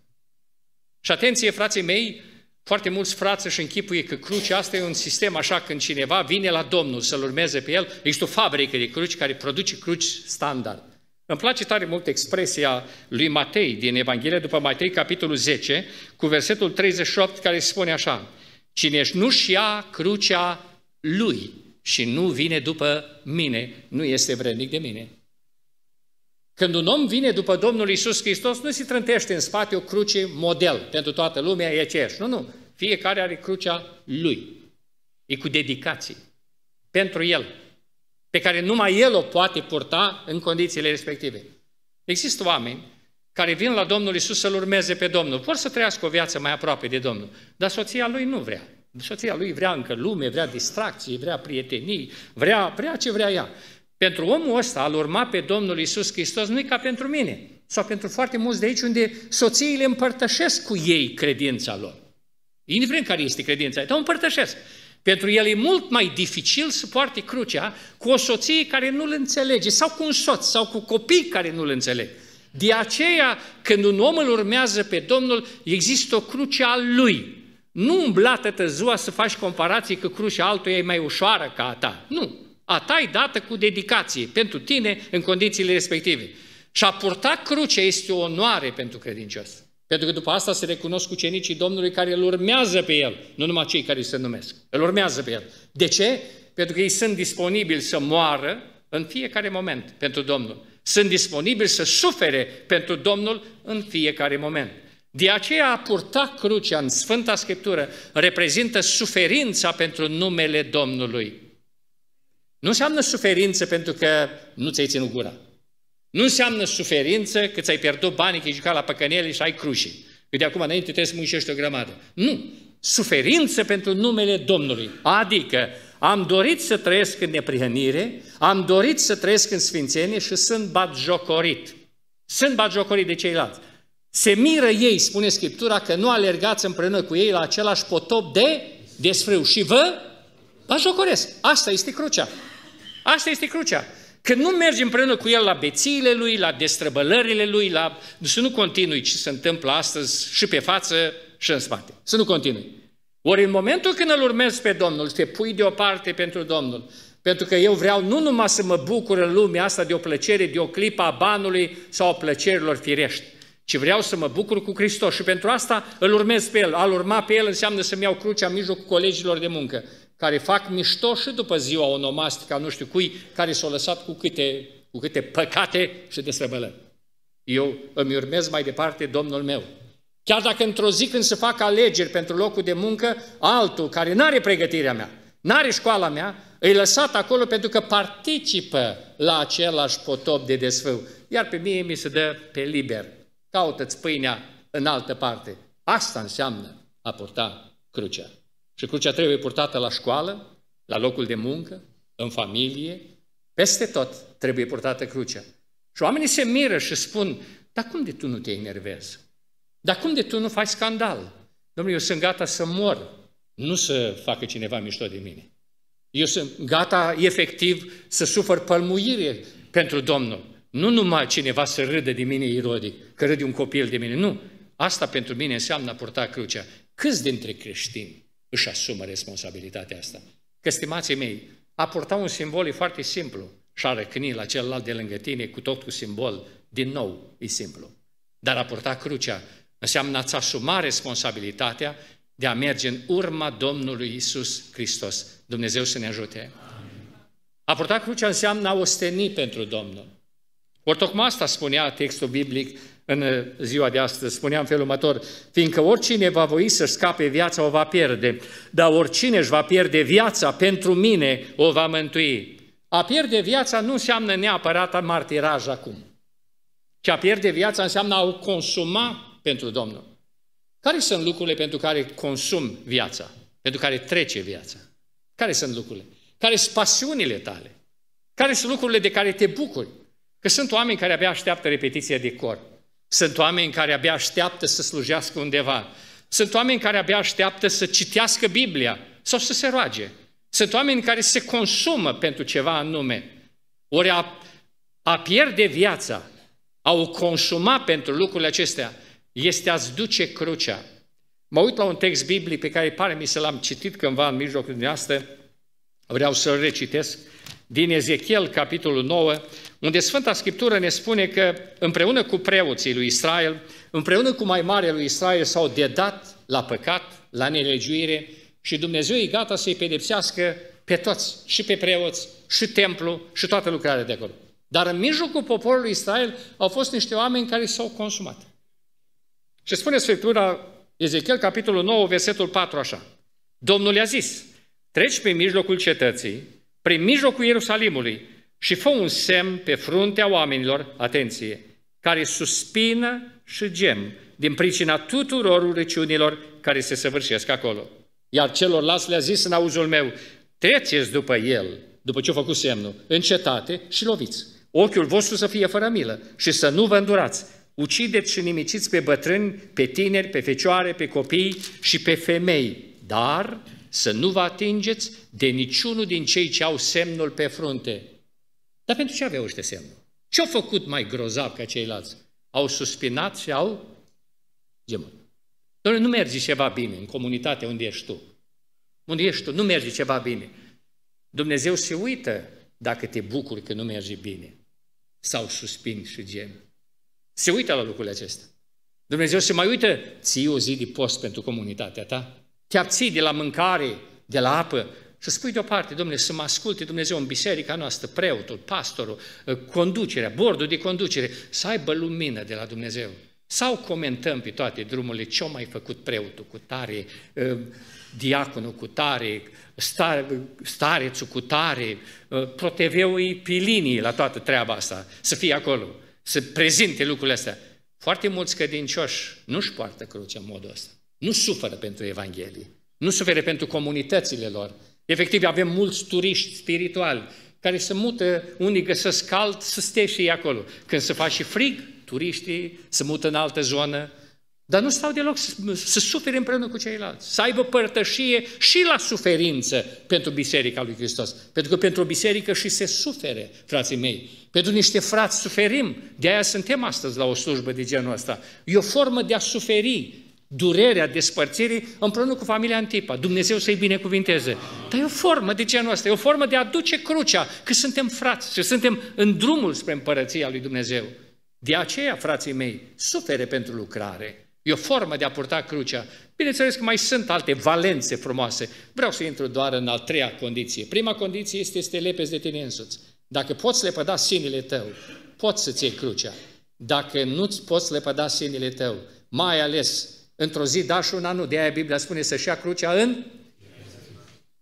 Și atenție, frații mei, foarte mulți frați își închipuie că crucea asta e un sistem așa când cineva vine la Domnul să-L urmeze pe el, există o fabrică de cruci care produce cruci standard. Îmi place tare mult expresia lui Matei din Evanghelie după Matei, capitolul 10, cu versetul 38, care spune așa, Cine nu-și ia crucea lui și nu vine după mine, nu este vrednic de mine. Când un om vine după Domnul Isus Hristos, nu se trântește în spate o cruce model. Pentru toată lumea e aceeași. Nu, nu. Fiecare are crucea lui. E cu dedicație. Pentru el. Pe care numai el o poate purta în condițiile respective. Există oameni care vin la Domnul Isus să-L urmeze pe Domnul. Vor să trăiască o viață mai aproape de Domnul. Dar soția lui nu vrea. Soția lui vrea încă lume, vrea distracții, vrea prietenii, vrea, vrea ce vrea ea. Pentru omul ăsta, al urma pe Domnul Isus Hristos, nu e ca pentru mine, sau pentru foarte mulți de aici, unde soțiile împărtășesc cu ei credința lor. Indiferent care este credința, dar împărtășesc. Pentru el e mult mai dificil să poarte crucea cu o soție care nu-l înțelege, sau cu un soț, sau cu copii care nu-l înțeleg. De aceea, când un om îl urmează pe Domnul, există o cruce a lui. Nu umbla tătăzua să faci comparații că crucea altuia e mai ușoară ca a ta. Nu a ta dată cu dedicație pentru tine în condițiile respective. Și a purta crucea este o onoare pentru credincios. Pentru că după asta se recunosc ucenicii Domnului care îl urmează pe el, nu numai cei care se numesc. Îl urmează pe el. De ce? Pentru că ei sunt disponibili să moară în fiecare moment pentru Domnul. Sunt disponibili să sufere pentru Domnul în fiecare moment. De aceea a purta crucea în Sfânta Scriptură reprezintă suferința pentru numele Domnului. Nu înseamnă suferință pentru că nu ți-ai ținut gura. Nu înseamnă suferință că ți-ai pierdut banii, că ai jucat la păcănele și ai crușii. Că de acum înainte trebuie să muncești o grămadă. Nu! Suferință pentru numele Domnului. Adică am dorit să trăiesc în neprihănire, am dorit să trăiesc în sfințenie și sunt batjocorit. Sunt batjocorit de ceilalți. Se miră ei, spune Scriptura, că nu alergați împreună cu ei la același potop de desfrâu și vă batjocoresc. Asta este crucea. Asta este crucea. Că nu mergi împreună cu el la bețiile lui, la destrăbălările lui, la... să nu continui ce se întâmplă astăzi și pe față și în spate. Să nu continui. Ori în momentul când îl urmezi pe Domnul, te pui deoparte pentru Domnul, pentru că eu vreau nu numai să mă bucur în lumea asta de o plăcere, de o clipă a banului sau a plăcerilor firești, ci vreau să mă bucur cu Hristos și pentru asta îl urmez pe El. Al urma pe El înseamnă să-mi iau crucea în mijlocul colegilor de muncă, care fac mișto și după ziua onomastică, nu știu cui, care s-au lăsat cu câte, cu câte păcate și desăbălări. Eu îmi urmez mai departe Domnul meu. Chiar dacă într-o zi când se fac alegeri pentru locul de muncă, altul care nu are pregătirea mea, nu are școala mea, îi lăsat acolo pentru că participă la același potop de desfău. Iar pe mine mi se dă pe liber. Caută-ți pâinea în altă parte. Asta înseamnă a purta crucea. Și crucea trebuie purtată la școală, la locul de muncă, în familie, peste tot trebuie purtată crucea. Și oamenii se miră și spun, dar cum de tu nu te enervezi? Dar cum de tu nu faci scandal? Domnule, eu sunt gata să mor, nu să facă cineva mișto de mine. Eu sunt gata, efectiv, să sufăr pălmuire pentru Domnul. Nu numai cineva să râdă de mine irodic, că râde un copil de mine. Nu, asta pentru mine înseamnă a purta crucea. Câți dintre creștini își asumă responsabilitatea asta. Că, stimații mei, a purta un simbol e foarte simplu și a răcni la celălalt de lângă tine cu tot cu simbol, din nou, e simplu. Dar a purta crucea înseamnă a-ți asuma responsabilitatea de a merge în urma Domnului Isus Hristos. Dumnezeu să ne ajute! A purta crucea înseamnă a osteni pentru Domnul. Ori tocmai asta spunea textul biblic, în eh, ziua de astăzi. Spuneam felul următor, fiindcă oricine va voi să scape viața o va pierde, dar oricine își va pierde viața pentru mine o va mântui. A pierde viața nu înseamnă neapărat martiraj acum, ci a pierde viața înseamnă a o consuma pentru Domnul. Care sunt lucrurile pentru care consum viața? Pentru care trece viața? Care sunt lucrurile? Care sunt pasiunile tale? Care sunt lucrurile de care te bucuri? Că sunt oameni care abia așteaptă repetiția de corp. Sunt oameni care abia așteaptă să slujească undeva. Sunt oameni care abia așteaptă să citească Biblia sau să se roage. Sunt oameni care se consumă pentru ceva anume. Ori a, a pierde viața, a o consuma pentru lucrurile acestea, este a-ți duce crucea. Mă uit la un text biblic pe care pare mi se l-am citit cândva în mijlocul dumneavoastră, vreau să-l recitesc, din Ezechiel, capitolul 9, unde Sfânta Scriptură ne spune că împreună cu preoții lui Israel, împreună cu mai mare lui Israel s-au dedat la păcat, la nelegiuire și Dumnezeu e gata să-i pedepsească pe toți, și pe preoți, și templu, și toată lucrarea de acolo. Dar în mijlocul poporului Israel au fost niște oameni care s-au consumat. Și spune Sfântura Ezechiel, capitolul 9, versetul 4, așa. Domnul i-a zis, treci pe mijlocul cetății prin mijlocul Ierusalimului și fă un semn pe fruntea oamenilor, atenție, care suspină și gem din pricina tuturor urăciunilor care se săvârșesc acolo. Iar celorlalți le-a zis în auzul meu, treceți după el, după ce a făcut semnul, în cetate și loviți. Ochiul vostru să fie fără milă și să nu vă îndurați. Ucideți și nimiciți pe bătrâni, pe tineri, pe fecioare, pe copii și pe femei, dar să nu vă atingeți de niciunul din cei ce au semnul pe frunte. Dar pentru ce aveau ăștia semnul? Ce-au făcut mai grozav ca ceilalți? Au suspinat și au gemut. Doamne, nu merge ceva bine în comunitate unde ești tu. Unde ești tu, nu merge ceva bine. Dumnezeu se uită dacă te bucuri că nu merge bine. Sau suspini și gemi. Se uită la lucrurile acestea. Dumnezeu se mai uită, ții o zi de post pentru comunitatea ta. Te abții de la mâncare, de la apă să spui deoparte, domnule, să mă asculte Dumnezeu în biserica noastră, preotul, pastorul, ă, conducerea, bordul de conducere, să aibă lumină de la Dumnezeu. Sau comentăm pe toate drumurile ce au mai făcut preotul cu tare, ă, diaconul cu tare, starețul cu tare, ă, proteveul pe linii la toată treaba asta, să fie acolo, să prezinte lucrurile astea. Foarte mulți credincioși nu-și poartă crucea în modul ăsta nu suferă pentru Evanghelie, nu suferă pentru comunitățile lor. Efectiv, avem mulți turiști spirituali care se mută, unii găsesc cald, să stea și ei acolo. Când se face frig, turiștii se mută în altă zonă, dar nu stau deloc să, să suferi împreună cu ceilalți, să aibă părtășie și la suferință pentru Biserica lui Hristos. Pentru că pentru o biserică și se sufere, frații mei. Pentru niște frați suferim, de aia suntem astăzi la o slujbă de genul ăsta. E o formă de a suferi, durerea despărțirii împreună cu familia Antipa. Dumnezeu să-i binecuvinteze. Dar e o formă de genul ăsta, e o formă de a duce crucea, că suntem frați și suntem în drumul spre împărăția lui Dumnezeu. De aceea, frații mei, sufere pentru lucrare. E o formă de a purta crucea. Bineînțeles că mai sunt alte valențe frumoase. Vreau să intru doar în a treia condiție. Prima condiție este să te lepezi de tine însuți. Dacă poți lepăda sinele tău, poți să-ți iei crucea. Dacă nu-ți poți lepăda sinele tău, mai ales Într-o zi da și una nu. De aia Biblia spune să-și ia crucea în...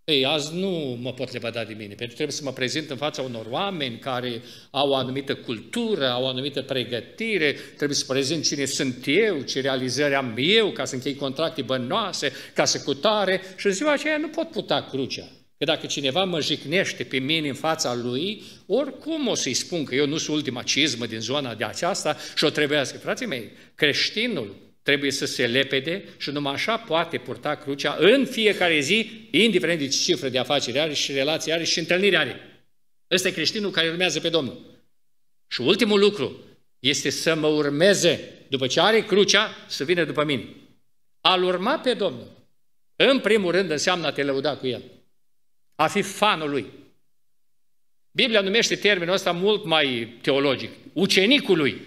Ei, azi nu mă pot lepăda de mine, pentru că trebuie să mă prezint în fața unor oameni care au o anumită cultură, au o anumită pregătire, trebuie să prezint cine sunt eu, ce realizări am eu, ca să închei contracte bănoase, ca să cutare și în ziua aceea nu pot puta crucea. Că dacă cineva mă jicnește pe mine în fața lui, oricum o să-i spun că eu nu sunt ultima cizmă din zona de aceasta și o trebuiască. Frații mei, creștinul trebuie să se lepede și numai așa poate purta crucea în fiecare zi, indiferent de cifră de afaceri are și relații are și întâlnire are. Ăsta e creștinul care urmează pe Domnul. Și ultimul lucru este să mă urmeze după ce are crucea, să vină după mine. Al urma pe Domnul, în primul rând, înseamnă a te lăuda cu El. A fi fanul Lui. Biblia numește termenul ăsta mult mai teologic, ucenicul Lui.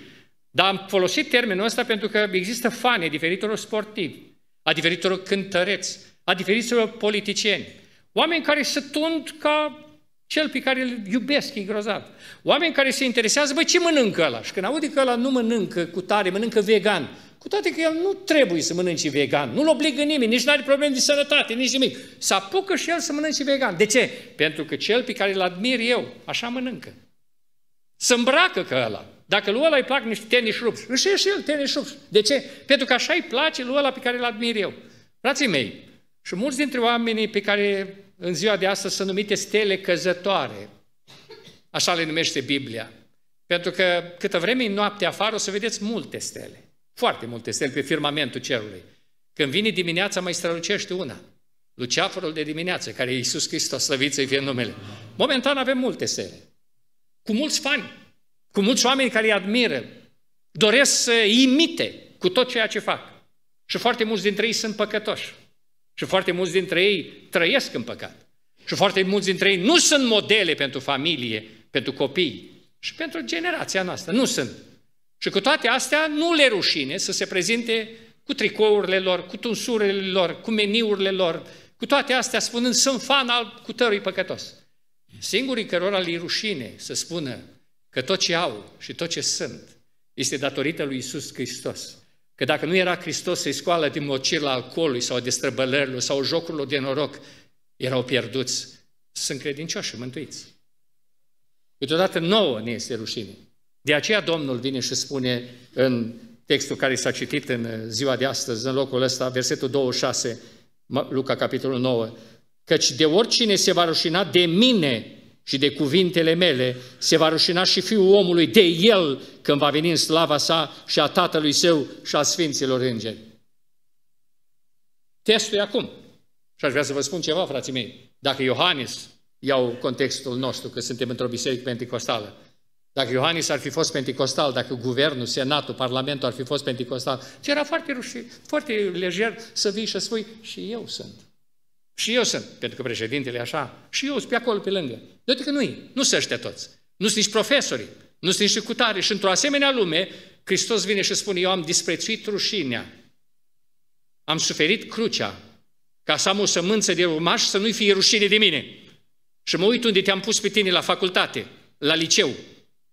Dar am folosit termenul ăsta pentru că există fani a diferitor sportivi, a diferitor cântăreți, a diferitor politicieni, oameni care se tund ca cel pe care îl iubesc, e grozav. Oameni care se interesează, băi, ce mănâncă ăla? Și când aude că ăla nu mănâncă cu tare, mănâncă vegan, cu toate că el nu trebuie să mănânce vegan, nu-l obligă nimeni, nici nu are probleme de sănătate, nici nimic. Să apucă și el să mănânce vegan. De ce? Pentru că cel pe care îl admir eu, așa mănâncă. Să îmbracă că ăla. Dacă lui ăla îi plac niște tenis rups, își și el tenis rups. De ce? Pentru că așa îi place lui ăla pe care îl admir eu. Frații mei, și mulți dintre oamenii pe care în ziua de astăzi sunt numite stele căzătoare, așa le numește Biblia, pentru că câtă vreme în noapte afară o să vedeți multe stele, foarte multe stele pe firmamentul cerului. Când vine dimineața mai strălucește una, Luceafărul de dimineață, care e Iisus Hristos, slăvit să fie numele. Momentan avem multe stele, cu mulți fani, cu mulți oameni care îi admiră, doresc să imite cu tot ceea ce fac. Și foarte mulți dintre ei sunt păcătoși. Și foarte mulți dintre ei trăiesc în păcat. Și foarte mulți dintre ei nu sunt modele pentru familie, pentru copii și pentru generația noastră. Nu sunt. Și cu toate astea nu le rușine să se prezinte cu tricourile lor, cu tunsurile lor, cu meniurile lor, cu toate astea spunând sunt fan al cutărui păcătos. Singurii cărora le rușine să spună că tot ce au și tot ce sunt este datorită lui Isus Hristos. Că dacă nu era Hristos să-i scoală din mocirla alcoolului sau destrăbălărilor sau jocurilor de noroc, erau pierduți. Sunt credincioși și mântuiți. Câteodată nouă ne este rușine. De aceea Domnul vine și spune în textul care s-a citit în ziua de astăzi, în locul ăsta, versetul 26, Luca capitolul 9, căci de oricine se va rușina de mine și de cuvintele mele, se va rușina și Fiul omului de El când va veni în slava sa și a Tatălui Său și a Sfinților Îngeri. Testul e acum. Și aș vrea să vă spun ceva, frații mei. Dacă Iohannis, iau contextul nostru, că suntem într-o biserică pentecostală, dacă Iohannis ar fi fost pentecostal, dacă guvernul, senatul, parlamentul ar fi fost pentecostal, ce era foarte rușin, foarte lejer să vii și să spui, și eu sunt. Și eu sunt, pentru că președintele e așa, și eu sunt pe acolo, pe lângă. De că nu-i, nu sunt ăștia toți. Nu sunt nici profesorii, nu sunt nici cutare. Și într-o asemenea lume, Hristos vine și spune, eu am disprețuit rușinea, am suferit crucea, ca să am o sămânță de urmaș să nu-i fie rușine de mine. Și mă uit unde te-am pus pe tine la facultate, la liceu,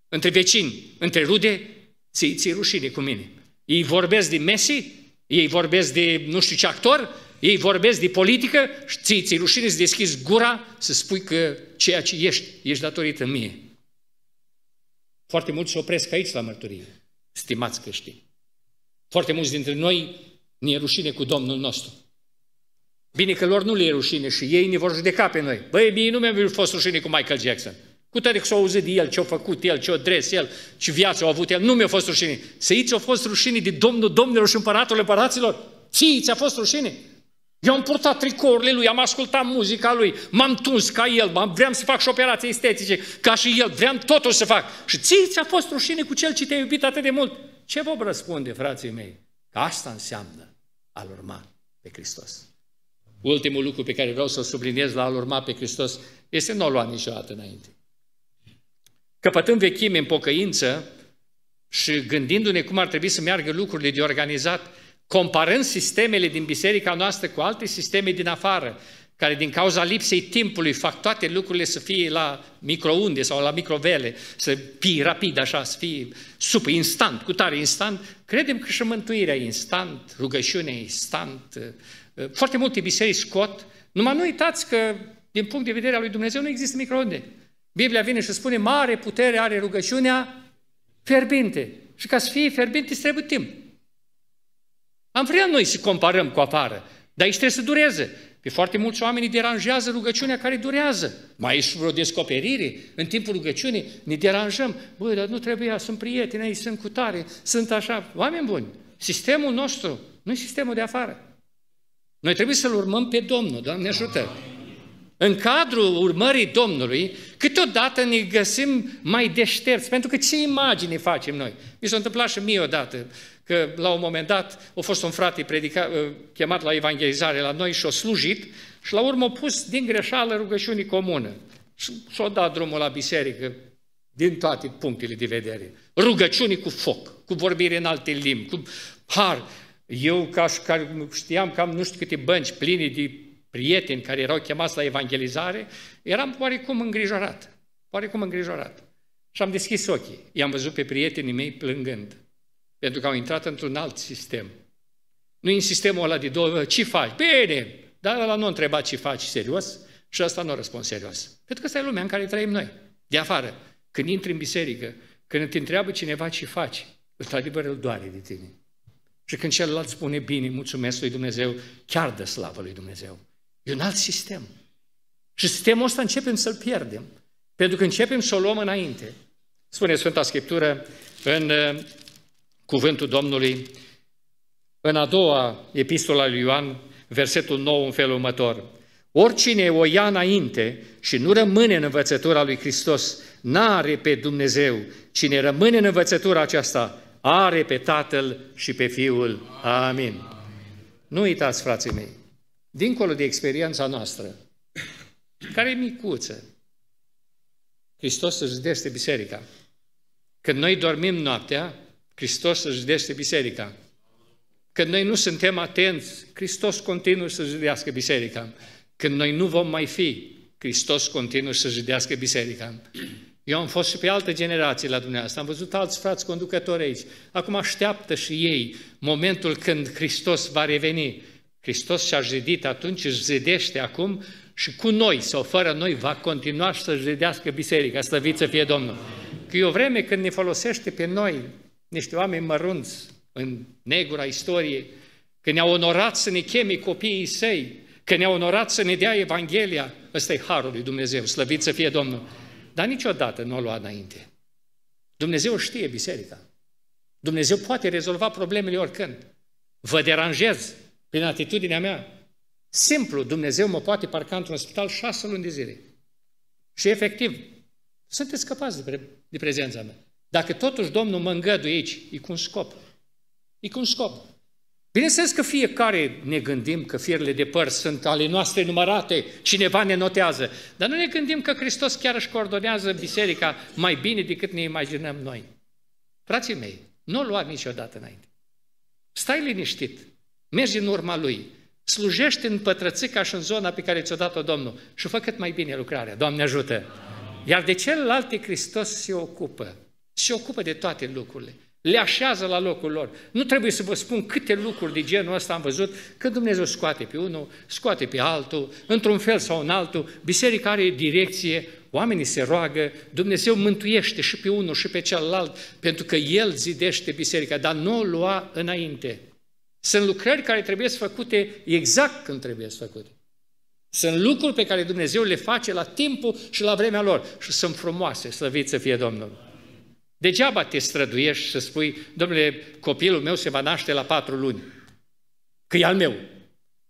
între vecini, între rude, ți-i ți rușine cu mine. Ei vorbesc de Messi, ei vorbesc de nu știu ce actor, ei vorbesc de politică și i ți rușine să deschizi gura să spui că ceea ce ești, ești datorită mie. Foarte mulți se opresc aici la mărturie, stimați creștini. Foarte mulți dintre noi ne e rușine cu Domnul nostru. Bine că lor nu le e rușine și ei ne vor judeca pe noi. Băi, mie nu mi-a fost rușine cu Michael Jackson. Cu tare că s au auzit de el, ce-a făcut el, ce-a dres el, ce viață a avut el. Nu mi-a fost rușine. Să i a fost rușine de Domnul Domnilor și Împăratul Împăraților. Ții, ți-a fost rușine? Eu am purtat tricourile lui, am ascultat muzica lui, m-am tuns ca el, m-am, vreau să fac și operații estetice, ca și el, vreau totul să fac. Și ție ți-a fost rușine cu cel ce te-a iubit atât de mult. Ce vă răspunde, frații mei? Că asta înseamnă a urma pe Hristos. Ultimul lucru pe care vreau să-l subliniez la a urma pe Hristos este nu o lua niciodată înainte. Căpătând vechime în pocăință și gândindu-ne cum ar trebui să meargă lucrurile de organizat, comparând sistemele din biserica noastră cu alte sisteme din afară, care din cauza lipsei timpului fac toate lucrurile să fie la microunde sau la microvele, să fie rapid așa, să fie supă, instant, cu tare instant, credem că și mântuirea instant, rugăciunea instant. Foarte multe biserici scot, numai nu uitați că din punct de vedere al lui Dumnezeu nu există microunde. Biblia vine și spune, mare putere are rugăciunea ferbinte. Și ca să fie ferbinte, trebuie timp. Am vrea noi să comparăm cu afară, dar aici trebuie să dureze. Pe foarte mulți oameni deranjează rugăciunea care durează. Mai și vreo descoperire? În timpul rugăciunii ne deranjăm. Băi, dar nu trebuia, sunt prieteni ei sunt cu tare, sunt așa. Oameni buni, sistemul nostru nu e sistemul de afară. Noi trebuie să-L urmăm pe Domnul, Doamne ajută! Amin în cadrul urmării Domnului, câteodată ne găsim mai deșterți, pentru că ce imagini facem noi? Mi s-a întâmplat și mie odată, că la un moment dat a fost un frate predica, uh, chemat la evangelizare la noi și a slujit și la urmă a pus din greșeală rugăciunii comună. Și s-a dat drumul la biserică din toate punctele de vedere. Rugăciunii cu foc, cu vorbire în alte limbi, cu har. Eu ca ca știam că am nu știu câte bănci pline de prieteni care erau chemați la evangelizare, eram oarecum îngrijorat, oarecum îngrijorat. Și am deschis ochii, i-am văzut pe prietenii mei plângând, pentru că au intrat într-un alt sistem. Nu în sistemul ăla de două, ce faci? Bine! Dar ăla nu întreba ce faci serios și ăsta nu răspund serios. Pentru că asta e lumea în care trăim noi, de afară. Când intri în biserică, când te întreabă cineva ce faci, într-adevăr îl doare de tine. Și când celălalt spune bine, mulțumesc lui Dumnezeu, chiar dă slavă lui Dumnezeu. E un alt sistem. Și sistemul ăsta începem să-l pierdem. Pentru că începem să o luăm înainte. Spune Sfânta Scriptură în uh, cuvântul Domnului, în a doua epistola lui Ioan, versetul nou în felul următor. Oricine o ia înainte și nu rămâne în învățătura lui Hristos, n-are pe Dumnezeu. Cine rămâne în învățătura aceasta, are pe Tatăl și pe Fiul. Amin. Amin. Nu uitați, frații mei, dincolo de experiența noastră, care e micuță, Hristos își zidește biserica. Când noi dormim noaptea, Hristos își zidește biserica. Când noi nu suntem atenți, Hristos continuă să zidească biserica. Când noi nu vom mai fi, Hristos continuă să zidească biserica. Eu am fost și pe alte generații la dumneavoastră, am văzut alți frați conducători aici. Acum așteaptă și ei momentul când Hristos va reveni Hristos și-a zidit atunci, își zidește acum și cu noi sau fără noi va continua să zidească biserica, slăvit să fie Domnul. Că e o vreme când ne folosește pe noi niște oameni mărunți în negura istoriei, că ne-a onorat să ne cheme copiii săi, că ne-a onorat să ne dea Evanghelia. Ăsta e harul lui Dumnezeu, slăvit să fie Domnul. Dar niciodată nu o lua înainte. Dumnezeu știe biserica. Dumnezeu poate rezolva problemele oricând. Vă deranjez, prin atitudinea mea. Simplu, Dumnezeu mă poate parca într-un spital șase luni de zile. Și efectiv, sunteți scăpați de, pre- de prezența mea. Dacă totuși Domnul mă îngăduie aici, e cu un scop. E cu un scop. Bineînțeles că fiecare ne gândim că fierile de păr sunt ale noastre numărate, cineva ne notează, dar nu ne gândim că Hristos chiar își coordonează biserica mai bine decât ne imaginăm noi. Frații mei, nu o lua niciodată înainte. Stai liniștit, Mergi în urma Lui, slujește în pătrățica și în zona pe care ți-o dat-o Domnul și fă cât mai bine lucrarea. Doamne ajută! Iar de celelalte Hristos se ocupă. Se ocupă de toate lucrurile. Le așează la locul lor. Nu trebuie să vă spun câte lucruri de genul ăsta am văzut, că Dumnezeu scoate pe unul, scoate pe altul, într-un fel sau în altul. Biserica are direcție, oamenii se roagă, Dumnezeu mântuiește și pe unul și pe celălalt, pentru că El zidește biserica, dar nu o lua înainte. Sunt lucrări care trebuie să făcute exact când trebuie să făcute. Sunt lucruri pe care Dumnezeu le face la timpul și la vremea lor și sunt frumoase, slăvit să fie Domnul. Degeaba te străduiești să spui, domnule, copilul meu se va naște la patru luni, că e al meu.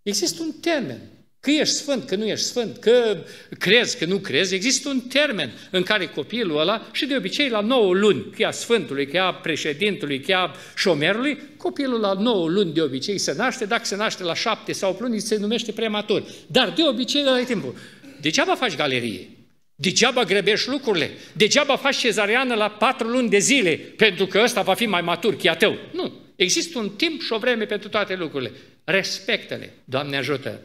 Există un termen. Că ești sfânt, că nu ești sfânt, că crezi, că nu crezi. Există un termen în care copilul ăla, și de obicei la 9 luni, ea sfântului, ea președintului, ea șomerului, copilul la 9 luni de obicei se naște, dacă se naște la 7 sau 8 luni, se numește prematur. Dar de obicei la timpul. Degeaba faci galerie, degeaba grebești lucrurile, degeaba faci cezariană la 4 luni de zile, pentru că ăsta va fi mai matur, chiar tău. Nu. Există un timp și o vreme pentru toate lucrurile. Respectele, Doamne ajută!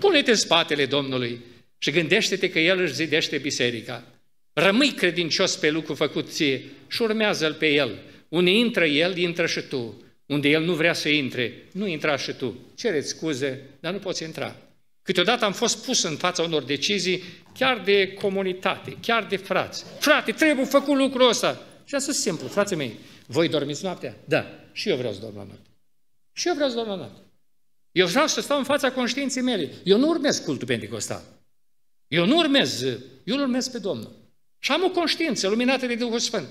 pune-te în spatele Domnului și gândește-te că El își zidește biserica. Rămâi credincios pe lucru făcut ție și urmează-L pe El. Unde intră El, intră și tu. Unde El nu vrea să intre, nu intra și tu. Cereți scuze, dar nu poți intra. Câteodată am fost pus în fața unor decizii chiar de comunitate, chiar de frați. Frate, trebuie făcut lucrul ăsta. Și asta simplu, frații mei. Voi dormiți noaptea? Da. Și eu vreau să dorm la noapte. Și eu vreau să dorm la noapte. Eu vreau să stau în fața conștiinței mele. Eu nu urmez cultul pentecostal. Eu nu urmez, eu nu urmez pe Domnul. Și am o conștiință luminată de Duhul Sfânt.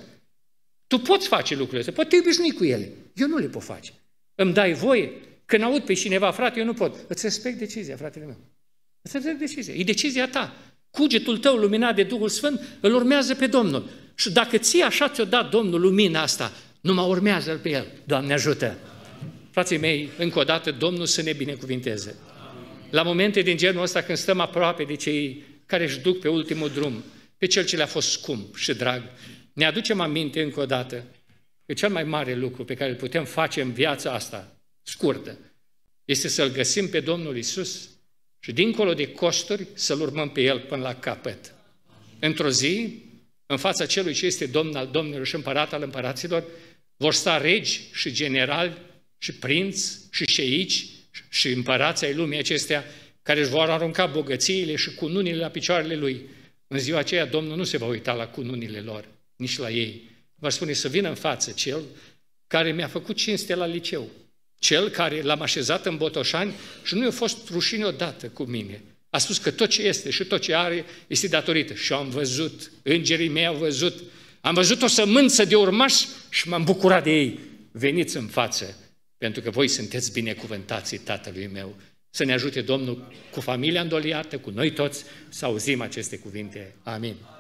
Tu poți face lucrurile astea, poți te obișnui cu ele. Eu nu le pot face. Îmi dai voie? Când aud pe cineva, frate, eu nu pot. Îți respect decizia, fratele meu. Îți respect decizia. E decizia ta. Cugetul tău luminat de Duhul Sfânt îl urmează pe Domnul. Și dacă ție așa ți-o dat Domnul lumina asta, numai urmează-L pe El. Doamne ajută! Frații mei, încă o dată, Domnul să ne binecuvinteze. La momente din genul ăsta, când stăm aproape de cei care își duc pe ultimul drum, pe cel ce le-a fost scump și drag, ne aducem aminte încă o dată că cel mai mare lucru pe care îl putem face în viața asta, scurtă, este să-L găsim pe Domnul Isus și dincolo de costuri să-L urmăm pe El până la capăt. Într-o zi, în fața celui ce este Domn al Domnilor și Împărat al Împăraților, vor sta regi și generali și prinți și șeici și împărații ai lumii acestea care își vor arunca bogățiile și cununile la picioarele lui. În ziua aceea Domnul nu se va uita la cununile lor, nici la ei. Va spune să vină în față cel care mi-a făcut cinste la liceu, cel care l-am așezat în Botoșani și nu i-a fost rușine odată cu mine. A spus că tot ce este și tot ce are este datorită. Și am văzut, îngerii mei au văzut, am văzut o sămânță de urmași și m-am bucurat de ei. Veniți în față pentru că voi sunteți binecuvântații Tatălui meu. Să ne ajute Domnul cu familia îndoliată, cu noi toți, să auzim aceste cuvinte. Amin.